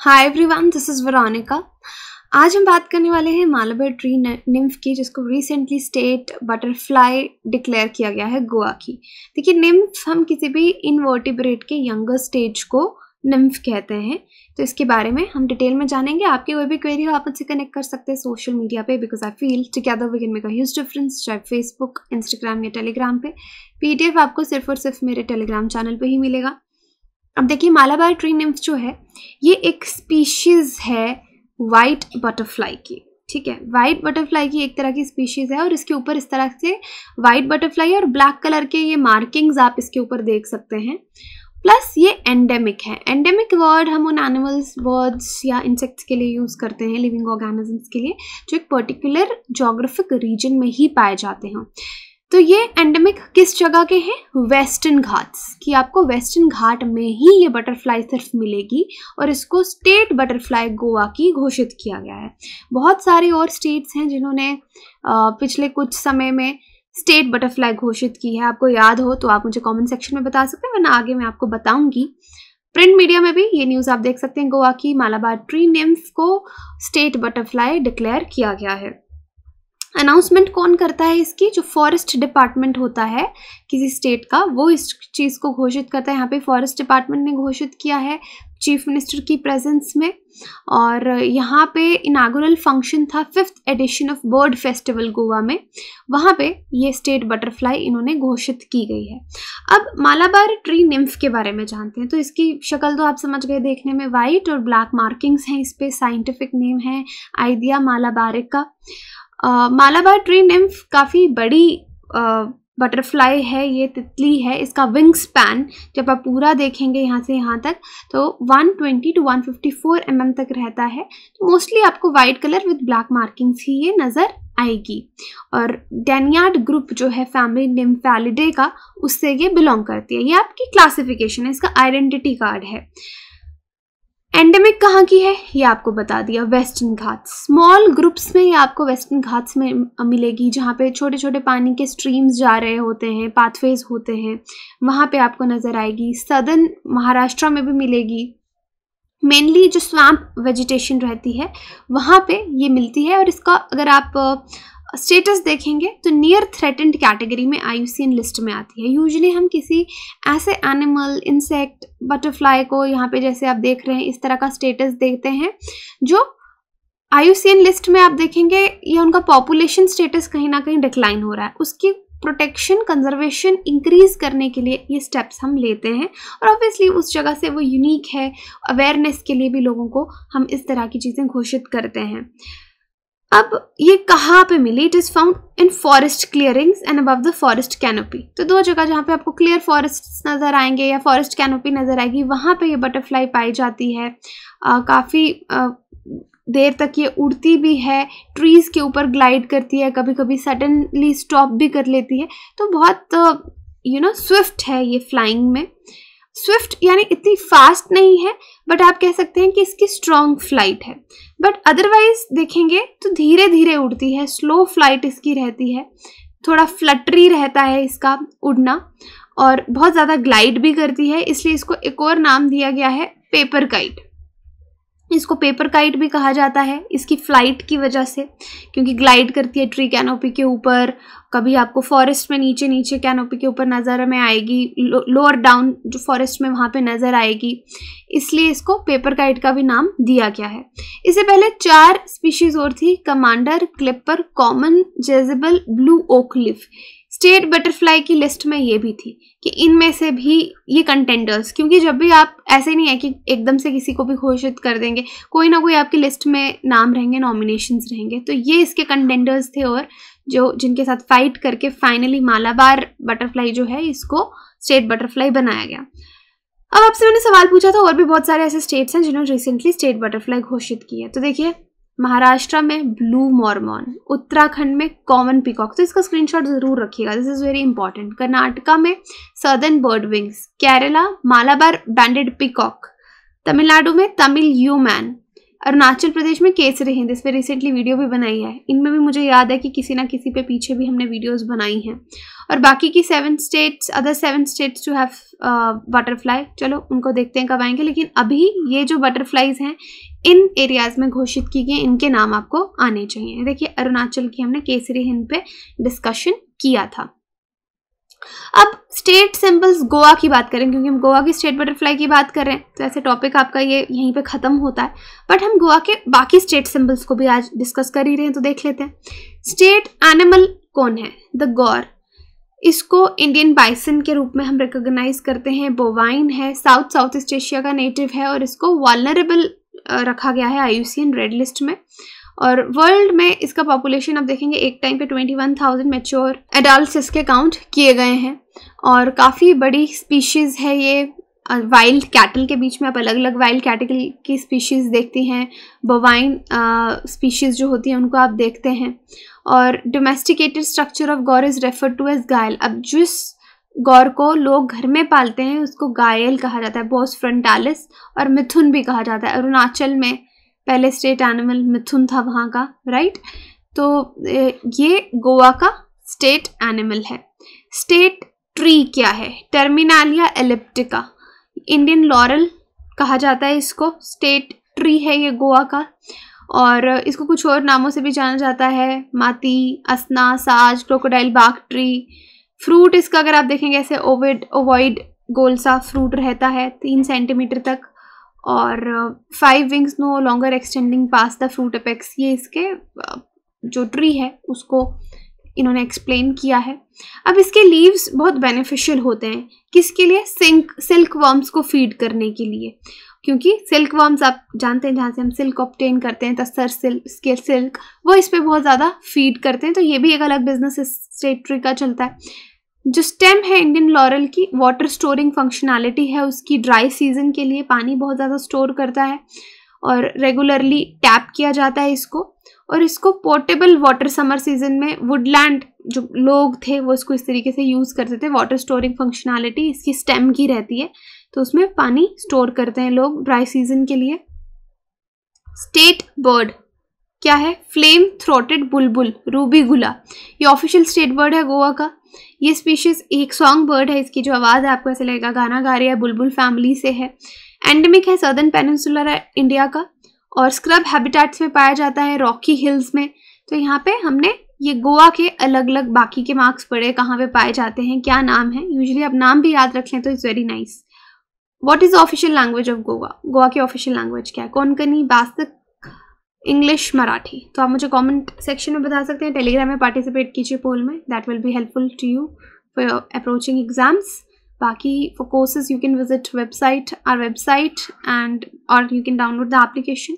Hi everyone this is Varanika आज हम बात करने वाले हैं मालाबर ट्री निम्फ की जिसको रिसेंटली स्टेट बटरफ्लाई डिक्लेयर किया गया है गोवा की देखिए निम्फ हम किसी भी इनवर्टिब्रेट के यंगर स्टेज को निम्फ कहते हैं तो इसके बारे में हम डिटेल में जानेंगे आपकी कोई भी क्वेरी हो आप मुझसे कनेक्ट कर सकते हैं सोशल मीडिया पे because I feel together we can make a huge difference चाहे फेसबुक इंस्टाग्राम या टेलीग्राम पे पीडीएफ आपको सिर्फ और सिर्फ मेरे टेलीग्राम चैनल पे ही मिलेगा अब देखिए मालाबार ट्री निम्फ जो है ये एक स्पीशीज़ है वाइट बटरफ्लाई की ठीक है वाइट बटरफ्लाई की एक तरह की स्पीशीज़ है और इसके ऊपर इस तरह से वाइट बटरफ्लाई और ब्लैक कलर के ये मार्किंग्स आप इसके ऊपर देख सकते हैं प्लस ये एंडेमिक है एंडेमिक वर्ड हम उन एनिमल्स बर्ड्स या इंसेक्ट्स के लिए यूज़ करते हैं लिविंग ऑर्गेनिजम्स के लिए जो एक पर्टिकुलर जोग्राफिक रीजन में ही पाए जाते हैं तो ये एंडेमिक किस जगह के हैं वेस्टर्न घाट्स कि आपको वेस्टर्न घाट में ही ये बटरफ्लाई सिर्फ मिलेगी और इसको स्टेट बटरफ्लाई गोवा की घोषित किया गया है बहुत सारे और स्टेट्स हैं जिन्होंने पिछले कुछ समय में स्टेट बटरफ्लाई घोषित की है आपको याद हो तो आप मुझे कमेंट सेक्शन में बता सकते हैं वरना आगे मैं आपको बताऊंगी प्रिंट मीडिया में भी ये न्यूज़ आप देख सकते हैं गोवा की मालाबार ट्री निम्फ को स्टेट बटरफ्लाई डिक्लेयर किया गया है अनाउंसमेंट कौन करता है इसकी जो फॉरेस्ट डिपार्टमेंट होता है किसी स्टेट का वो इस चीज़ को घोषित करता है यहाँ पे फॉरेस्ट डिपार्टमेंट ने घोषित किया है चीफ मिनिस्टर की प्रेजेंस में और यहाँ पे इनागोरल फंक्शन था fifth edition of bird festival Goa में वहाँ पे ये स्टेट बटरफ्लाई इन्होंने घोषित की गई है अब मालाबार ट्री निम्फ के बारे में जानते हैं तो इसकी शक्ल तो आप समझ गए देखने में वाइट और ब्लैक मार्किंग्स हैं इस पर साइंटिफिक नेम है आइडिया मालाबारिक का मालाबार ट्री निम्फ काफ़ी बड़ी बटरफ्लाई है ये तितली है इसका विंग स्पैन जब आप पूरा देखेंगे यहाँ से यहाँ तक तो 120 टू 154 एमएम तक रहता है तो मोस्टली आपको white colour with black markings ही ये नज़र आएगी और डेनियाड ग्रुप जो है फैमिली निम्फेलिडे का उससे ये बिलोंग करती है ये आपकी क्लासिफिकेशन है इसका आइडेंटिटी कार्ड है कहाँ की है ये आपको बता दिया वेस्टर्न घाट स्मॉल ग्रुप्स में ये आपको वेस्टर्न घाट्स में मिलेगी जहाँ पे छोटे छोटे पानी के स्ट्रीम्स जा रहे होते हैं पाथवेज होते हैं वहाँ पे आपको नज़र आएगी सदर्न महाराष्ट्र में भी मिलेगी मेनली जो स्वैम्प वेजिटेशन रहती है वहाँ पे ये मिलती है और इसका अगर आप स्टेटस देखेंगे तो नियर थ्रेटेंड कैटेगरी में आईयूसीएन लिस्ट में आती है यूजली हम किसी ऐसे एनिमल इंसेक्ट बटरफ्लाई को यहाँ पे जैसे आप देख रहे हैं इस तरह का स्टेटस देखते हैं जो आईयूसीएन लिस्ट में आप देखेंगे या उनका पॉपुलेशन स्टेटस कहीं ना कहीं डिक्लाइन हो रहा है उसकी प्रोटेक्शन कंजर्वेशन इंक्रीज करने के लिए ये स्टेप्स हम लेते हैं और ऑब्वियसली उस जगह से वो यूनिक है अवेयरनेस के लिए भी लोगों को हम इस तरह की चीज़ें घोषित करते हैं अब ये कहाँ पे मिली it is found in forest clearings and above the forest canopy तो दो जगह जहाँ पे आपको क्लियर फॉरेस्ट नजर आएंगे या फॉरेस्ट कैनोपी नजर आएगी वहाँ पे ये बटरफ्लाई पाई जाती है काफ़ी देर तक ये उड़ती भी है ट्रीज़ के ऊपर ग्लाइड करती है कभी कभी सडनली स्टॉप भी कर लेती है तो बहुत यू नो स्विफ्ट है ये फ्लाइंग में स्विफ्ट यानी इतनी फास्ट नहीं है बट आप कह सकते हैं कि इसकी स्ट्रॉन्ग फ्लाइट है बट अदरवाइज देखेंगे तो धीरे धीरे उड़ती है स्लो फ्लाइट इसकी रहती है थोड़ा फ्लटरी रहता है इसका उड़ना और बहुत ज़्यादा ग्लाइड भी करती है इसलिए इसको एक और नाम दिया गया है पेपर काइट इसको पेपर काइट भी कहा जाता है इसकी फ्लाइट की वजह से क्योंकि ग्लाइड करती है ट्री कैनोपी के ऊपर कभी आपको फॉरेस्ट में नीचे नीचे कैनोपी के ऊपर नज़र में आएगी लोअर डाउन जो फॉरेस्ट में वहाँ पे नज़र आएगी इसलिए इसको पेपर काइट का भी नाम दिया गया है इससे पहले चार स्पीशीज़ और थी commander clipper common jezebel blue oakleaf state butterfly की लिस्ट में ये भी थी कि इनमें से भी ये कंटेंडर्स क्योंकि जब भी आप ऐसे नहीं है कि एकदम से किसी को भी घोषित कर देंगे कोई ना कोई आपकी लिस्ट में नाम रहेंगे नॉमिनेशन रहेंगे तो ये इसके कंटेंडर्स थे और जो जिनके साथ फाइट करके फाइनली मालाबार बटरफ्लाई जो है इसको स्टेट बटरफ्लाई बनाया गया अब आपसे मैंने सवाल पूछा था और भी बहुत सारे ऐसे स्टेट्स हैं जिन्होंने रिसेंटली स्टेट बटरफ्लाई घोषित किया तो देखिए महाराष्ट्र में ब्लू मॉर्मोन उत्तराखंड में कॉमन पिकॉक तो इसका स्क्रीनशॉट जरूर रखिएगा this is very important Karnataka में southern bird wings Kerala Malabar banded peacock Tamil Nadu में तमिल यू मैन अरुणाचल प्रदेश में केसरी हिंद इस पर रिसेंटली वीडियो भी बनाई है इनमें भी मुझे याद है कि किसी ना किसी पे पीछे भी हमने वीडियोस बनाई हैं और बाकी की seven states other seven states to have butterfly चलो उनको देखते हैं कब आएंगे लेकिन अभी ये जो बटरफ्लाइज हैं इन एरियाज़ में घोषित की गई इनके नाम आपको आने चाहिए देखिए अरुणाचल की हमने केसरी हिंद पे डिस्कशन किया था अब स्टेट सिंबल्स गोवा की बात करें क्योंकि हम गोवा की स्टेट बटरफ्लाई की बात कर रहे हैं तो ऐसे टॉपिक आपका ये यहीं पे ख़त्म होता है बट हम गोवा के बाकी स्टेट सिंबल्स को भी आज डिस्कस कर ही रहे हैं तो देख लेते हैं स्टेट एनिमल कौन है द गौर इसको इंडियन बाइसन के रूप में हम रिकॉग्नाइज करते हैं बोवाइन है साउथ साउथ ईस्ट एशिया का नेटिव है और इसको वॉलरेबल रखा गया है आई रेड लिस्ट में और वर्ल्ड में इसका पॉपुलेशन आप देखेंगे एक टाइम पे 21,000 मेच्योर एडल्ट इसके काउंट किए गए हैं और काफ़ी बड़ी स्पीशीज़ है ये वाइल्ड कैटल के बीच में आप अलग अलग वाइल्ड कैटल की स्पीशीज़ देखती हैं बोवाइन स्पीशीज़ जो होती हैं उनको आप देखते हैं और domesticated structure of gaur is refer to as gayal अब जिस गौर को लोग घर में पालते हैं उसको गायल कहा जाता है बॉस फ्रंटालिस और मिथुन भी कहा जाता है अरुणाचल में पहले स्टेट एनिमल मिथुन था वहाँ का राइट तो ये गोवा का स्टेट एनिमल है स्टेट ट्री क्या है टर्मिनालिया एलिप्टिका इंडियन लॉरल कहा जाता है इसको स्टेट ट्री है ये गोवा का और इसको कुछ और नामों से भी जाना जाता है माती असना साज क्रोकोडाइल बाग ट्री फ्रूट इसका अगर आप देखेंगे ऐसे ओविड ओवॉइड गोल सा फ्रूट रहता है तीन सेंटीमीटर तक और five wings no longer extending past the fruit apex ये इसके uh, जो ट्री है उसको इन्होंने एक्सप्लेन किया है अब इसके लीव्स बहुत बेनिफिशियल होते हैं किसके लिए सिंक सिल्क वर्म्स को फीड करने के लिए क्योंकि सिल्क वर्म्स आप जानते हैं जहाँ से हम सिल्क ऑप्टेन करते हैं तस्तर सिल्क स्केर सिल्क वो इस पर बहुत ज़्यादा फीड करते हैं तो ये भी एक अलग बिजनेस इस ट्री का चलता है जो स्टेम है इंडियन लॉरल की वाटर स्टोरिंग फंक्शनैलिटी है उसकी ड्राई सीजन के लिए पानी बहुत ज़्यादा स्टोर करता है और रेगुलरली टैप किया जाता है इसको और इसको पोर्टेबल वाटर समर सीजन में वुडलैंड जो लोग थे वो इसको इस तरीके से यूज़ करते थे वाटर स्टोरिंग फंक्शनैलिटी इसकी स्टेम की रहती है तो उसमें पानी स्टोर करते हैं लोग ड्राई सीजन के लिए स्टेट बर्ड क्या है फ्लेम थ्रोटेड बुलबुल रूबी गुला ये ऑफिशियल स्टेट बर्ड है गोवा का ये स्पीशीज एक सॉन्ग बर्ड है इसकी जो आवाज़ है आपको ऐसे लगेगा गाना गा रही है बुलबुल फैमिली से है एंडमिक है सदर्न पेनसुलर इंडिया का और स्क्रब हैबिटेट्स में पाया जाता है रॉकी हिल्स में तो यहाँ पे हमने ये गोवा के अलग अलग बाकी के मार्क्स पड़े कहाँ पे पाए जाते हैं क्या नाम है यूजली आप नाम भी याद रख लें तो it's very nice what is official language of Goa Goa की ऑफिशियल लैंग्वेज क्या है कौन कनी बास्तक इंग्लिश मराठी तो आप मुझे कमेंट सेक्शन में बता सकते हैं टेलीग्राम में पार्टिसिपेट कीजिए पोल में that will be helpful to you for approaching exams बाकी for courses you can visit website our website and और you can download the application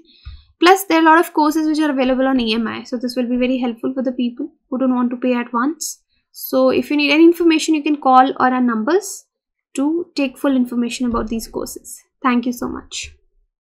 plus there are a lot of courses which are available on AMI. so this will be very helpful for the people who don't want to pay at once so if you need any information you can call or our numbers to take full information about these courses thank you so much